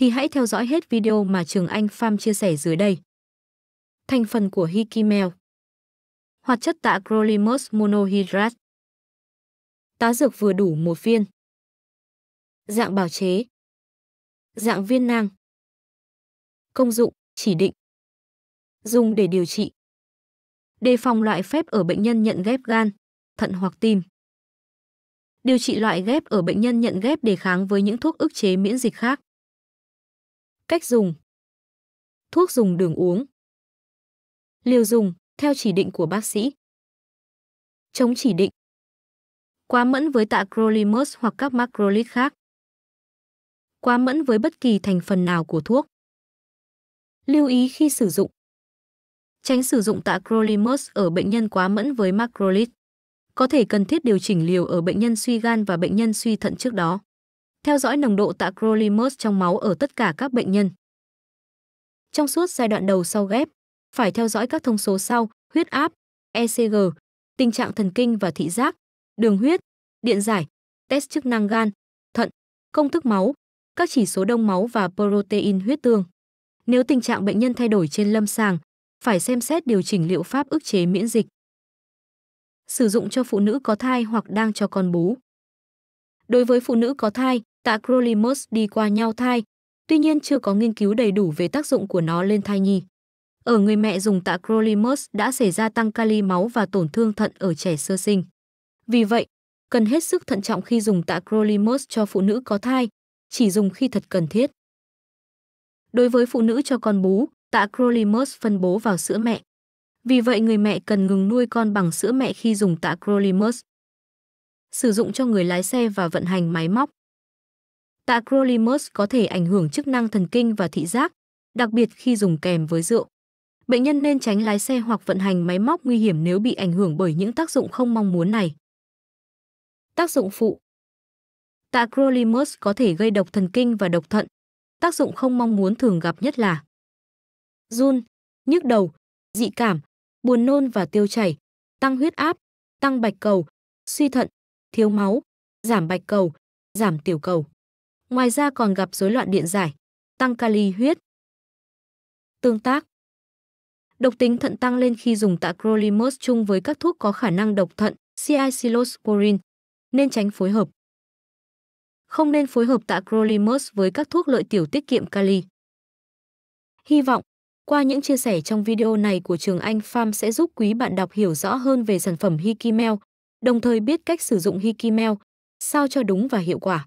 thì hãy theo dõi hết video mà Trường Anh Farm chia sẻ dưới đây. Thành phần của Hikimel Hoạt chất tạ Crolimus monohydrat Tá dược vừa đủ một viên Dạng bào chế Dạng viên nang Công dụng, chỉ định Dùng để điều trị Đề phòng loại phép ở bệnh nhân nhận ghép gan, thận hoặc tim điều trị loại ghép ở bệnh nhân nhận ghép đề kháng với những thuốc ức chế miễn dịch khác. Cách dùng Thuốc dùng đường uống Liều dùng, theo chỉ định của bác sĩ Chống chỉ định Quá mẫn với tạ Crolimus hoặc các macrolide khác Quá mẫn với bất kỳ thành phần nào của thuốc Lưu ý khi sử dụng Tránh sử dụng tạ Crolimus ở bệnh nhân quá mẫn với macrolide có thể cần thiết điều chỉnh liều ở bệnh nhân suy gan và bệnh nhân suy thận trước đó theo dõi nồng độ tạ trong máu ở tất cả các bệnh nhân. Trong suốt giai đoạn đầu sau ghép, phải theo dõi các thông số sau, huyết áp, ECG, tình trạng thần kinh và thị giác, đường huyết, điện giải, test chức năng gan, thận, công thức máu, các chỉ số đông máu và protein huyết tương. Nếu tình trạng bệnh nhân thay đổi trên lâm sàng, phải xem xét điều chỉnh liệu pháp ức chế miễn dịch. Sử dụng cho phụ nữ có thai hoặc đang cho con bú. Đối với phụ nữ có thai, tacrolimus đi qua nhau thai, tuy nhiên chưa có nghiên cứu đầy đủ về tác dụng của nó lên thai nhi. Ở người mẹ dùng tacrolimus đã xảy ra tăng kali máu và tổn thương thận ở trẻ sơ sinh. Vì vậy, cần hết sức thận trọng khi dùng tacrolimus cho phụ nữ có thai, chỉ dùng khi thật cần thiết. Đối với phụ nữ cho con bú, tacrolimus phân bố vào sữa mẹ. Vì vậy người mẹ cần ngừng nuôi con bằng sữa mẹ khi dùng tacrolimus. Sử dụng cho người lái xe và vận hành máy móc. Tacrolimus có thể ảnh hưởng chức năng thần kinh và thị giác, đặc biệt khi dùng kèm với rượu. Bệnh nhân nên tránh lái xe hoặc vận hành máy móc nguy hiểm nếu bị ảnh hưởng bởi những tác dụng không mong muốn này. Tác dụng phụ Tacrolimus có thể gây độc thần kinh và độc thận. Tác dụng không mong muốn thường gặp nhất là run, nhức đầu, dị cảm, buồn nôn và tiêu chảy, tăng huyết áp, tăng bạch cầu, suy thận, thiếu máu, giảm bạch cầu, giảm tiểu cầu. Ngoài ra còn gặp rối loạn điện giải, tăng kali huyết. Tương tác Độc tính thận tăng lên khi dùng tạ Crolimus chung với các thuốc có khả năng độc thận, siacylosporin, nên tránh phối hợp. Không nên phối hợp tạ Crolimus với các thuốc lợi tiểu tiết kiệm kali. Hy vọng, qua những chia sẻ trong video này của Trường Anh Farm sẽ giúp quý bạn đọc hiểu rõ hơn về sản phẩm Hikimel, đồng thời biết cách sử dụng Hikimel, sao cho đúng và hiệu quả.